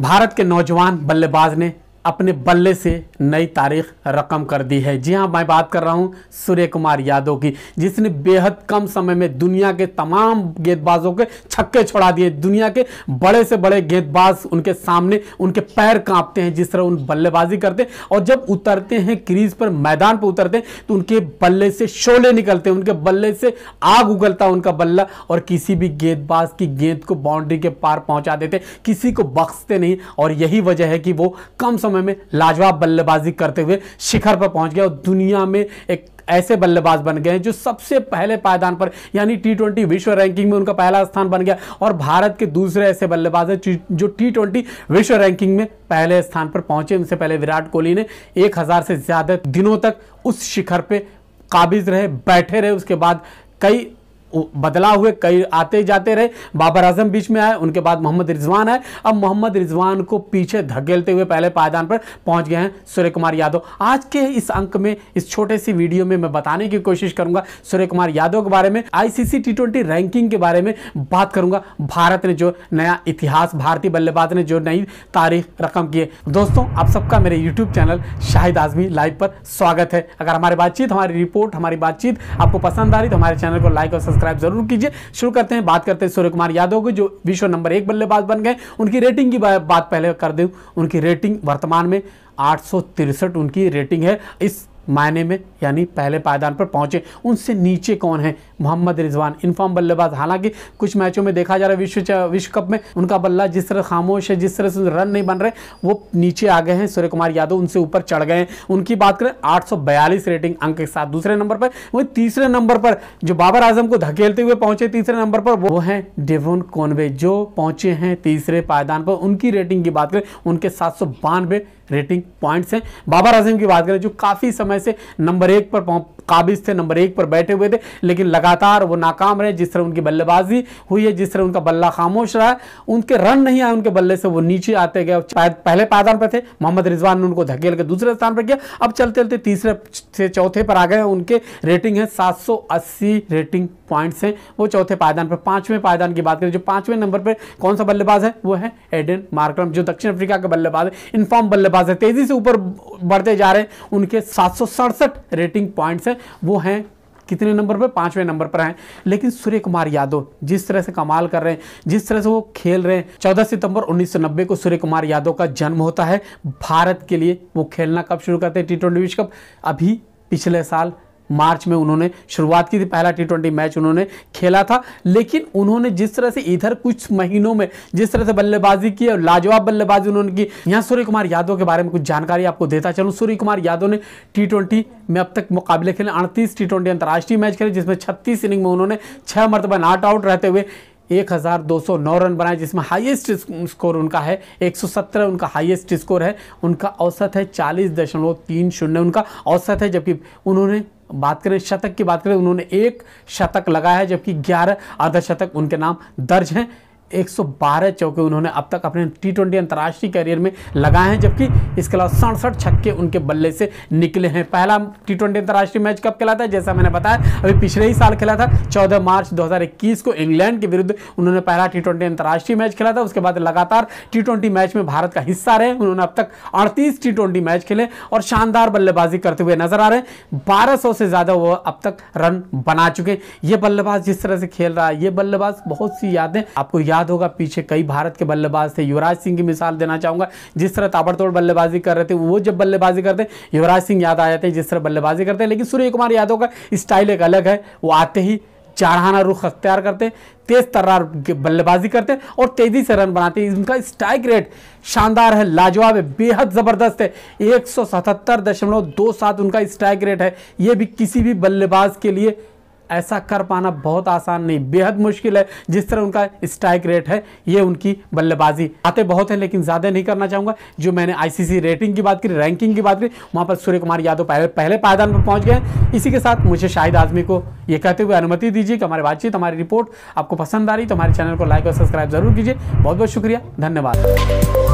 भारत के नौजवान बल्लेबाज ने अपने बल्ले से नई तारीख रकम कर दी है जी हाँ मैं बात कर रहा हूँ सूर्य कुमार यादव की जिसने बेहद कम समय में दुनिया के तमाम गेंदबाजों के छक्के छोड़ा दिए दुनिया के बड़े से बड़े गेंदबाज उनके सामने उनके पैर कांपते हैं जिस तरह उन बल्लेबाजी करते हैं और जब उतरते हैं क्रीज पर मैदान पर उतरते हैं तो उनके बल्ले से शोले निकलते हैं उनके बल्ले से आग उगलता है उनका बल्ला और किसी भी गेंदबाज की गेंद को बाउंड्री के पार पहुँचा देते किसी को बख्शते नहीं और यही वजह है कि वो कम समय समय में लाजवाब बल्लेबाजी करते हुए शिखर पर पहुंच गया और दुनिया में एक ऐसे बल्लेबाज बन गए हैं जो सबसे पहले पायदान पर यानी टी विश्व रैंकिंग में उनका पहला स्थान बन गया और भारत के दूसरे ऐसे बल्लेबाज हैं जो टी विश्व रैंकिंग में पहले स्थान पर पहुंचे उनसे पहले विराट कोहली ने एक हज़ार से ज़्यादा दिनों तक उस शिखर पर काबिज रहे बैठे रहे उसके बाद कई बदलाव हुए कई आते जाते रहे बाबर आजम बीच में आए उनके बाद मोहम्मद रिजवान आए अब मोहम्मद रिजवान को पीछे धकेलते हुए पहले पायदान पर पहुंच गए हैं सूर्य कुमार यादव आज के इस अंक में इस छोटे सी वीडियो में मैं बताने की कोशिश करूंगा सूर्य कुमार यादव के बारे में आईसीसी टी ट्वेंटी रैंकिंग के बारे में बात करूंगा भारत ने जो नया इतिहास भारतीय बल्लेबाज ने जो नई तारीख रकम की दोस्तों आप सबका मेरे YouTube channel Shahid Azmi live पर स्वागत है अगर हमारी बातचीत हमारी रिपोर्ट हमारी बातचीत आपको पसंद आ रही तो हमारे चैनल को लाइक और सब्सक्राइब सब्सक्राइब जरूर कीजिए शुरू करते हैं बात करते हैं सूर्य कुमार यादव की जो विश्व नंबर एक बल्लेबाज बन गए उनकी रेटिंग की बात पहले कर दूँ उनकी रेटिंग वर्तमान में आठ उनकी रेटिंग है इस मायने में यानी पहले पायदान पर पहुंचे उनसे नीचे कौन है मोहम्मद रिजवान इनफॉर्म बल्लेबाज हालांकि कुछ मैचों में देखा जा रहा है विश्व विश्व कप में उनका बल्ला जिस तरह खामोश है जिस तरह से रन नहीं बन रहे वो नीचे आ गए हैं सूर्य कुमार यादव उनसे ऊपर चढ़ गए हैं उनकी बात करें आठ रेटिंग अंक के साथ दूसरे नंबर पर वही तीसरे नंबर पर जो बाबर आजम को धकेलते हुए पहुंचे तीसरे नंबर पर वो हैं डेवन कोनवे जो पहुंचे हैं तीसरे पायदान पर उनकी रेटिंग की बात करें उनके सात रेटिंग पॉइंट्स हैं बाबर आजम की बात करें जो काफ़ी समय से नंबर एक पर काबिज थे नंबर एक पर बैठे हुए थे लेकिन लगातार वो नाकाम रहे जिस तरह उनकी बल्लेबाजी हुई है जिस तरह उनका बल्ला खामोश रहा उनके रन नहीं आए उनके बल्ले से वो नीचे आते गए पहले पायदान पर थे मोहम्मद रिजवान ने उनको धकेल के दूसरे स्थान पर किया अब चलते चलते तीसरे से चौथे पर आ गए उनके रेटिंग है सात रेटिंग पॉइंट्स हैं वो चौथे पायदान पर पांचवें पायदान की बात करें जो पांचवें नंबर पर कौन सा बल्लेबाज है वो है एडन मार्क्रम जो दक्षिण अफ्रीका का बल्लेबाज है इनफॉर्म बल्लेबाज पास है तेज़ी से ऊपर बढ़ते जा रहे हैं उनके सात रेटिंग पॉइंट्स हैं वो हैं कितने नंबर पर पांचवें नंबर पर हैं लेकिन सूर्य कुमार यादव जिस तरह से कमाल कर रहे हैं जिस तरह से वो खेल रहे हैं 14 सितंबर 1990 को सूर्य कुमार यादव का जन्म होता है भारत के लिए वो खेलना कब शुरू करते हैं टी ट्वेंटी विश्व कप अभी पिछले साल मार्च में उन्होंने शुरुआत की थी पहला टी मैच उन्होंने खेला था लेकिन उन्होंने जिस तरह से इधर कुछ महीनों में जिस तरह से बल्लेबाजी की और लाजवाब बल्लेबाजी उन्होंने की यहाँ सूर्य कुमार यादव के बारे में कुछ जानकारी आपको देता चलूँ सूर्य कुमार यादव ने टी में अब तक मुकाबले खेले अड़तीस टी अंतर्राष्ट्रीय मैच खेले जिसमें छत्तीस इनिंग में उन्होंने छः मरतबा नॉट आउट रहते हुए 1209 रन बनाए जिसमें हाईएस्ट स्कोर उनका है 117 उनका हाईएस्ट स्कोर है उनका औसत है चालीस दशमलव तीन शून्य उनका औसत है जबकि उन्होंने बात करें शतक की बात करें उन्होंने एक शतक लगाया है जबकि ग्यारह अर्धशतक उनके नाम दर्ज हैं 112 चौके उन्होंने अब तक अपने टी ट्वेंटी अंतर्राष्ट्रीय करियर में लगाए हैं जबकि इसके अलावा सड़सठ छक्के उनके बल्ले से निकले हैं पहला टी ट्वेंटी अंतर्राष्ट्रीय मैच कब खेला था जैसा मैंने बताया अभी पिछले ही साल खेला था 14 मार्च 2021 को इंग्लैंड के विरुद्ध उन्होंने पहला टी ट्वेंटी अंतर्राष्ट्रीय मैच खेला था उसके बाद लगातार टी ट्वेंटी मैच में भारत का हिस्सा रहे उन्होंने अब तक अड़तीस टी ट्वेंटी मैच खेले और शानदार बल्लेबाजी करते हुए नजर आ रहे हैं बारह से ज़्यादा वो अब तक रन बना चुके ये बल्लेबाज जिस तरह से खेल रहा है ये बल्लेबाज बहुत सी यादें आपको याद याद होगा पीछे कई भारत के बल्लेबाज थे युवराज सिंह की मिसाल देना चाहूंगा जिस तरह ताबड़तोड़ बल्लेबाजी कर रहे थे वो जब बल्लेबाजी करते युवराज सिंह याद आ जाते हैं जिस तरह बल्लेबाजी करते हैं लेकिन सूर्य कुमार यादव का स्टाइल एक अलग है वो आते ही चारहाना रुख अख्तियार करते तेज तर्रार बल्लेबाजी करते और तेज़ी से रन बनाते इनका स्ट्राइक रेट शानदार है लाजवाब है बेहद ज़बरदस्त है एक उनका स्ट्राइक रेट है ये भी किसी भी बल्लेबाज के लिए ऐसा कर पाना बहुत आसान नहीं बेहद मुश्किल है जिस तरह उनका स्ट्राइक रेट है ये उनकी बल्लेबाजी आते बहुत हैं लेकिन ज़्यादा नहीं करना चाहूँगा जो मैंने आईसीसी रेटिंग की बात करी रैंकिंग की बात करी वहाँ पर सूर्य कुमार यादव पहले पहले पायदान पर पहुँच गए इसी के साथ मुझे शाहिद आजमी को ये कहते हुए अनुमति दीजिए कि हमारी बातचीत हमारी रिपोर्ट आपको पसंद आ रही तो हमारे चैनल को लाइक और सब्सक्राइब जरूर कीजिए बहुत बहुत शुक्रिया धन्यवाद